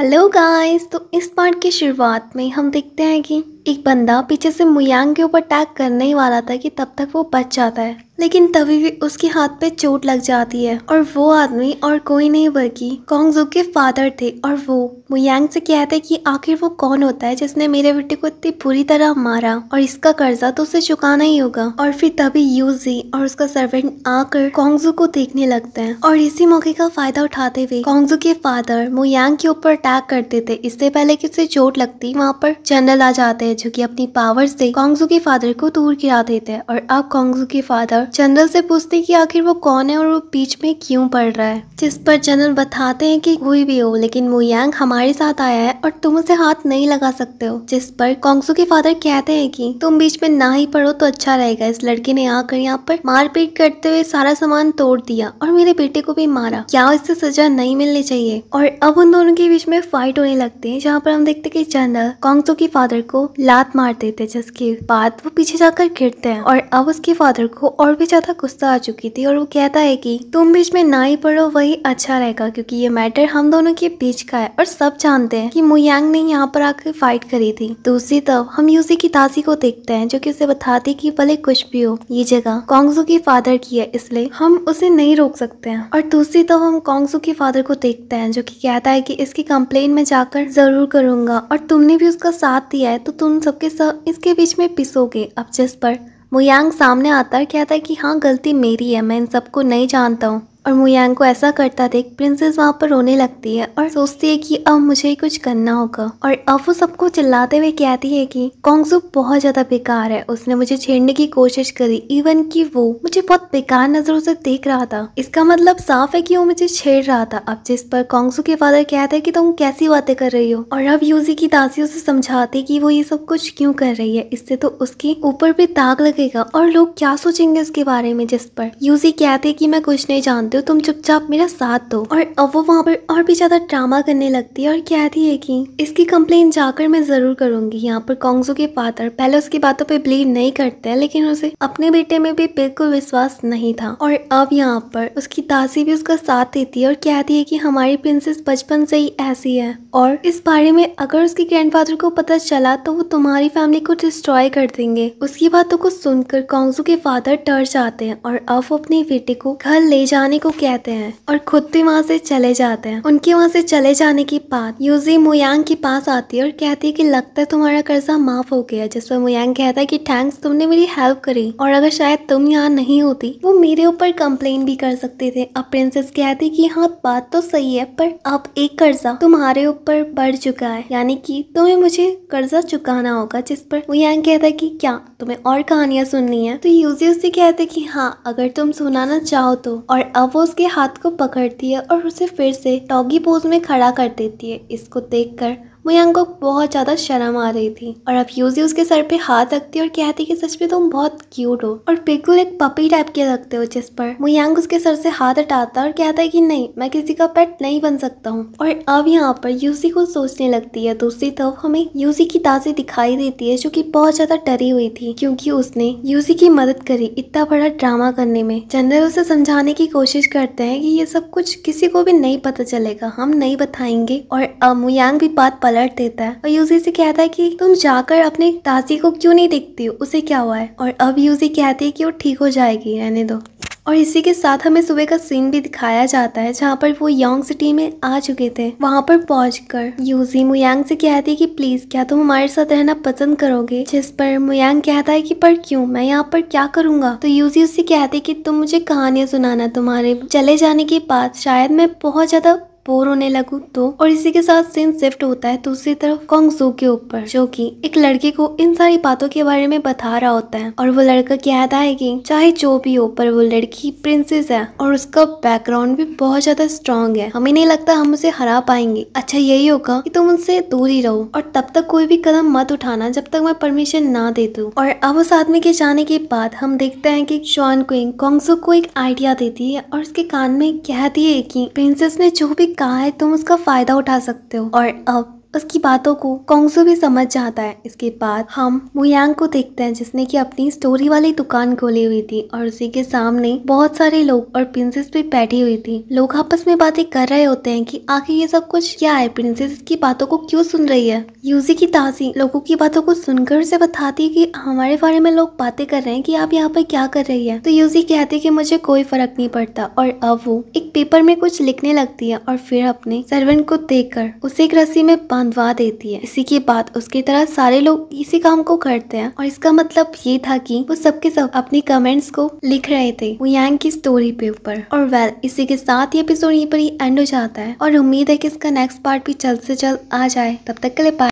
hello guys तो इस part की शुरुआत में हम देखते हैं कि एक बंदा पीछे से मुयांग के ऊपर टैग करने ही वाला था कि तब तक वो बच जाता है लेकिन तभी भी उसके हाथ पे चोट लग जाती है और वो आदमी और कोई नहीं बल्कि कॉन्गजू के फादर थे और वो मुयांग से कहते कि आखिर वो कौन होता है जिसने मेरे बेटे को इतनी बुरी तरह मारा और इसका कर्जा तो उसे चुकाना ही होगा और फिर तभी यूजी और उसका सर्वेंट आकर कॉन्गजू को देखने लगता है और इसी मौके का फायदा उठाते हुए कॉन्गजू के फादर मुयांग के ऊपर अटैक करते थे इससे पहले की उसे चोट लगती वहाँ पर जनरल आ जाते हैं जो की अपनी पावर से कॉन्गजू के फादर को दूर गिरा देते हैं और अब कॉन्गजू के फादर चंद्रल से पूछते कि आखिर वो कौन है और वो बीच में क्यों पढ़ रहा है जिस पर चंद्रल बताते हैं कि कोई भी हो लेकिन मोयांग हमारे साथ आया है और तुम उसे हाथ नहीं लगा सकते हो जिस पर कॉन्सू के फादर कहते हैं कि तुम बीच में ना ही पढ़ो तो अच्छा रहेगा इस लड़की ने आकर यहाँ पर मारपीट करते हुए सारा सामान तोड़ दिया और मेरे बेटे को भी मारा क्या इससे सजा नहीं मिलनी चाहिए और अब उन दोनों के बीच में फाइट होने लगती है जहाँ पर हम देखते कि चंद्रल कॉन्सू के फादर को लात मार देते जिसके बाद वो पीछे जाकर गिरते हैं और अब उसके फादर को और काफ़ी ज़्यादा गुस्सा आ चुकी थी और वो कहता है कि तुम बीच में ना ही पढ़ो वही अच्छा रहेगा क्योंकि ये मैटर हम दोनों के बीच का है और सब जानते हैं कि मुयांग ने यहाँ पर आकर फाइट करी थी दूसरी तरफ हम यूसी की तासी को देखते हैं जो कि उसे बताती कि भले कुछ भी हो ये जगह कांगसू की फादर की है इसलिए हम उसे नहीं रोक सकते हैं और दूसरी तरफ हम कांगसू के फादर को देखते हैं जो की कहता है की इसकी कंप्लेन में जाकर जरूर करूंगा और तुमने भी उसका साथ दिया है तो तुम सबके सब इसके बीच में पिसोगे अब जिस पर मोयांग सामने आता है कहता है कि हाँ गलती मेरी है मैं इन सबको नहीं जानता हूँ और मुयांग को ऐसा करता देख प्रिंसेस वहाँ पर रोने लगती है और सोचती है कि अब मुझे कुछ करना होगा और अब वो सबको चिल्लाते हुए कहती है कि कॉन्गसू बहुत ज़्यादा बेकार है उसने मुझे छेड़ने की कोशिश करी इवन कि वो मुझे बहुत बेकार नज़रों से देख रहा था इसका मतलब साफ है कि वो मुझे छेड़ रहा था अब जिस पर कॉन्गसू के फादर कहते हैं कि तुम कैसी बातें कर रही हो और अब यूजी की दासी उसे समझाती कि वो ये सब कुछ क्यों कर रही है इससे तो उसके ऊपर भी दाग लगेगा और लोग क्या सोचेंगे उसके बारे में जिस पर यूजी कहते कि मैं कुछ नहीं जानती तो तुम चुपचाप मेरा साथ दो और अब वो वहाँ पर और भी ज्यादा ड्रामा करने लगती है और कहती है कि इसकी कंप्लेन जाकर मैं जरूर करूंगी यहाँ पर कॉन्गजो के फादर पहले उसकी बातों पे बिलीव नहीं करते हैं लेकिन उसे अपने बेटे में भी बिल्कुल विश्वास नहीं था और अब यहाँ पर उसकी दासी भी उसका साथ देती है और कहती है की हमारी प्रिंसेस बचपन से ही ऐसी है और इस बारे में अगर उसके ग्रैंड को पता चला तो वो तुम्हारी फैमिली को डिस्ट्रॉय कर देंगे उसकी बातों को सुनकर कॉन्गजू के फादर डर जाते हैं और अब वो अपने बेटे को घर ले जाने को कहते हैं और खुद भी वहाँ से चले जाते हैं उनके वहाँ से चले जाने की बात यूजी मुयांग के पास आती है और कहती है कि लगता है तुम्हारा कर्जा माफ हो गया जिस पर मुयांग कहता है कि थैंक्स तुमने मेरी हेल्प करी और अगर शायद तुम यहाँ नहीं होती वो मेरे ऊपर कंप्लेन भी कर सकते थे अब प्रिंसेस कहती की हाँ बात तो सही है पर अब एक कर्जा तुम्हारे ऊपर बढ़ चुका है यानी कि तुम्हें मुझे कर्जा चुकाना होगा जिस पर मोयांग कहता है कि क्या तुम्हें और कहानियां सुननी है तो यूजी उससे कहते कि हाँ अगर तुम सुनाना चाहो तो और अब वो उसके हाथ को पकड़ती है और उसे फिर से डॉगी पोज में खड़ा कर देती है इसको देखकर मुयांग को बहुत ज़्यादा शर्म आ रही थी और अब यूजी उसके सर पे हाथ रखती और कहती कि सच में तुम बहुत क्यूट हो और बिल्कुल एक पपी टाइप के रखते हो जिस पर मुयांग उसके सर से हाथ हटाता और कहता है कि नहीं मैं किसी का पेट नहीं बन सकता हूँ और अब यहाँ पर यूजी को सोचने लगती है दूसरी तरफ हमें यूजी की ताजी दिखाई देती है जो की बहुत ज्यादा डरी हुई थी क्योंकि उसने यूजी की मदद करी इतना बड़ा ड्रामा करने में जनरल उसे समझाने की कोशिश करते हैं कि ये सब कुछ किसी को भी नहीं पता चलेगा हम नहीं बताएंगे और अब मुयांग भी बात अलर्ट देता है और यूजी से कहता है कि तुम जाकर अपने दासी को क्यों नहीं देखती हो उसे क्या हुआ है और अब यूजी कहती है कि वो ठीक हो जाएगी रहने दो और इसी के साथ हमें सुबह का सीन भी दिखाया जाता है जहाँ पर वो यंग सिटी में आ चुके थे वहाँ पर पहुँच कर यूजी मुयांग से कहती है कि प्लीज क्या तुम हमारे साथ रहना पसंद करोगे जिस पर मुयांग कहता है कि पर क्यों मैं यहाँ पर क्या करूँगा तो यूजी उससे कहते कि तुम मुझे कहानियाँ सुनाना तुम्हारे चले जाने के बाद शायद मैं बहुत ज्यादा बोर होने लगू तो और इसी के साथ सीन शिफ्ट होता है दूसरी तरफ कॉन्गजू के ऊपर जो कि एक लड़के को इन सारी बातों के बारे में बता रहा होता है और वो लड़का कहता है कि चाहे जो भी हो पर वो लड़की प्रिंसेस है और उसका बैकग्राउंड भी बहुत ज्यादा स्ट्रांग है हमें नहीं लगता हम उसे हरा पाएंगे अच्छा यही होगा की तुम उनसे दूर ही रहो और तब तक कोई भी कदम मत उठाना जब तक मैं परमिशन ना दे दू और अब उस आदमी के जाने के बाद हम देखते हैं की शॉन क्विंग कॉन्गजू को एक आइडिया देती है और उसके कान में कहती है की प्रिंसेस ने जो भी कहाँ है तुम उसका फायदा उठा सकते हो और अब उसकी बातों को कोंगसू भी समझ जाता है इसके बाद हम मुयांग को देखते हैं जिसने कि अपनी स्टोरी वाली दुकान खोली हुई थी और उसी के सामने बहुत सारे लोग और प्रिंसेस भी बैठी हुई थी लोग आपस में बातें कर रहे होते हैं कि आखिर ये सब कुछ क्या है प्रिंसेस की बातों को क्यों सुन रही है यूजी की तासी लोगों की बातों को सुनकर उसे बताती है की हमारे बारे में लोग बातें कर रहे हैं की आप यहाँ पर क्या कर रही है तो यूजी कहती है की मुझे कोई फर्क नहीं पड़ता और अब वो एक पेपर में कुछ लिखने लगती है और फिर अपने सर्वेंट को देख कर उसे एक रस्सी में बांधवा देती है इसी के बाद उसकी तरह सारे लोग इसी काम को करते हैं और इसका मतलब ये था कि वो सबके सब अपनी कमेंट्स को लिख रहे थे वो यांग की स्टोरी पे ऊपर और वेल इसी के साथ ये एपिसोड यहीं पर ही एंड हो जाता है और उम्मीद है कि इसका नेक्स्ट पार्ट भी जल्द से जल्द आ जाए तब तक के लिए